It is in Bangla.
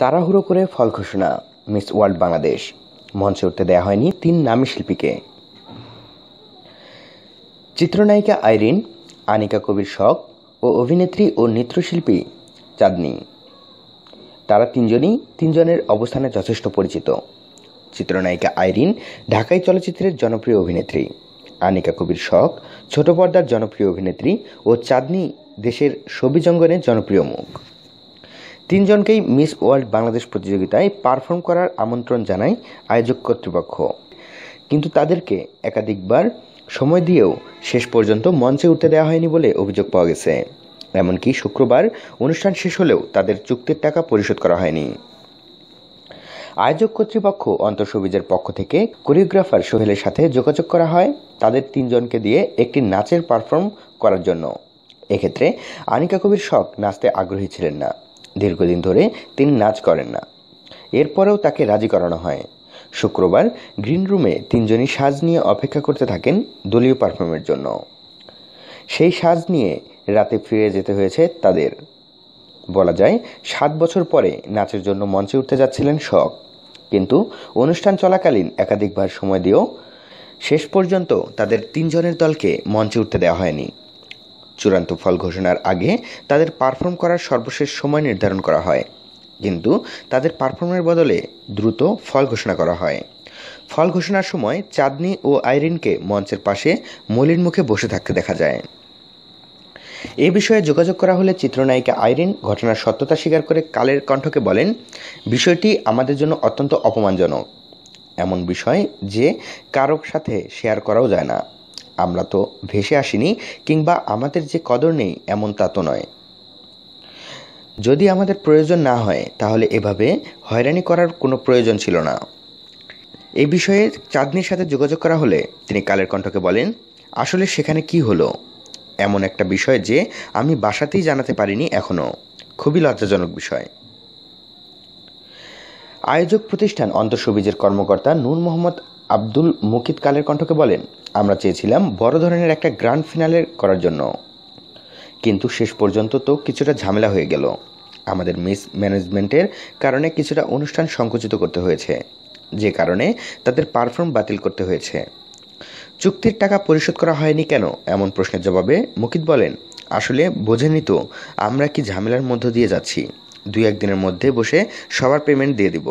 তাড়াহুড়ো করে ফল ঘোষণা মিস ওয়ার্ল্ড বাংলাদেশ মঞ্চে উঠতে দেয়া হয়নি তিন নামী শিল্পীকে চিত্রনায়িকা আইরিন আনিকা কবির শখ ও অভিনেত্রী ও নৃত্যশিল্পী চাঁদনি তারা তিনজনই তিনজনের অবস্থানে যথেষ্ট পরিচিত চিত্রনায়িকা আইরিন ঢাকাই চলচ্চিত্রের জনপ্রিয় অভিনেত্রী আনিকা কবির শখ ছোট পর্দার জনপ্রিয় অভিনেত্রী ও চাঁদনি দেশের ছবি জঙ্গনের জনপ্রিয় মুখ তিনজনকেই মিস ওয়ার্ল্ড বাংলাদেশ প্রতিযোগিতায় পারফর্ম করার আমন্ত্রণ জানায় আয়োজক কর্তৃপক্ষ কিন্তু তাদেরকে একাধিকবার সময় দিয়েও শেষ পর্যন্ত মঞ্চে উঠতে দেওয়া হয়নি বলে অভিযোগ পাওয়া গেছে এমনকি শুক্রবার অনুষ্ঠান শেষ হলেও তাদের চুক্তির টাকা পরিশোধ করা হয়নি আয়োজক কর্তৃপক্ষ অন্তঃসবিজের পক্ষ থেকে কোরিওগ্রাফার সোহেলের সাথে যোগাযোগ করা হয় তাদের তিনজনকে দিয়ে একটি নাচের পারফর্ম করার জন্য এক্ষেত্রে আনিকা কবির শখ নাচতে আগ্রহী ছিলেন না দীর্ঘদিন ধরে তিনি নাচ করেন না এরপরেও তাকে রাজি করানো হয় শুক্রবার গ্রিন রুমে তিনজনই সাজ নিয়ে অপেক্ষা করতে থাকেন দলীয় পারফর্মের জন্য সেই সাজ নিয়ে রাতে ফিরে যেতে হয়েছে তাদের বলা যায় সাত বছর পরে নাচের জন্য মঞ্চে উঠতে যাচ্ছিলেন শখ কিন্তু অনুষ্ঠান চলাকালীন একাধিকবার সময় দিয়েও শেষ পর্যন্ত তাদের তিনজনের দলকে মঞ্চে উঠতে দেওয়া হয়নি চূড়ান্ত ফল ঘোষণার আগে তাদের পারফর্ম করার সর্বশেষ সময় নির্ধারণ করা হয় কিন্তু তাদের পারফর্মের বদলে দ্রুত ফল ঘোষণা করা হয় ফল ঘোষণার সময় চাঁদনি ও আইরিনকে মঞ্চের পাশে মলিন মুখে বসে থাকতে দেখা যায় এ বিষয়ে যোগাযোগ করা হলে চিত্রনায়িকা আইরিন ঘটনার সত্যতা স্বীকার করে কালের কণ্ঠকে বলেন বিষয়টি আমাদের জন্য অত্যন্ত অপমানজনক এমন বিষয় যে কারোর সাথে শেয়ার করাও যায় না আমরা তো ভেসে আসিনি কিংবা আমাদের যে কদর নেই এমন তা তো নয় যদি আমাদের প্রয়োজন না হয় তাহলে এভাবে হয়রানি করার কোনো প্রয়োজন ছিল না এই বিষয়ে চাঁদনির সাথে যোগাযোগ করা হলে তিনি কালের কণ্ঠকে বলেন আসলে সেখানে কি হলো এমন একটা বিষয় যে আমি বাসাতেই জানাতে পারিনি এখনও খুবই লজ্জাজনক বিষয় আয়োজক প্রতিষ্ঠান অন্তঃসবিজের কর্মকর্তা নূর মোহাম্মদ আব্দুল মুকিত কালের কণ্ঠকে বলেন আমরা চেয়েছিলাম বড় ধরনের একটা গ্র্যান্ড ফিনালে করার জন্য কিন্তু শেষ পর্যন্ত তো কিছুটা ঝামেলা হয়ে গেল আমাদের মিস ম্যানেজমেন্টের কারণে কিছুটা অনুষ্ঠান সংকুচিত করতে হয়েছে যে কারণে তাদের পারফর্ম বাতিল করতে হয়েছে চুক্তির টাকা পরিশোধ করা হয়নি কেন এমন প্রশ্নের জবাবে মুকিত বলেন আসলে বোঝেনি তো আমরা কি ঝামেলার মধ্য দিয়ে যাচ্ছি দুই একদিনের মধ্যে বসে সবার পেমেন্ট দিয়ে দিব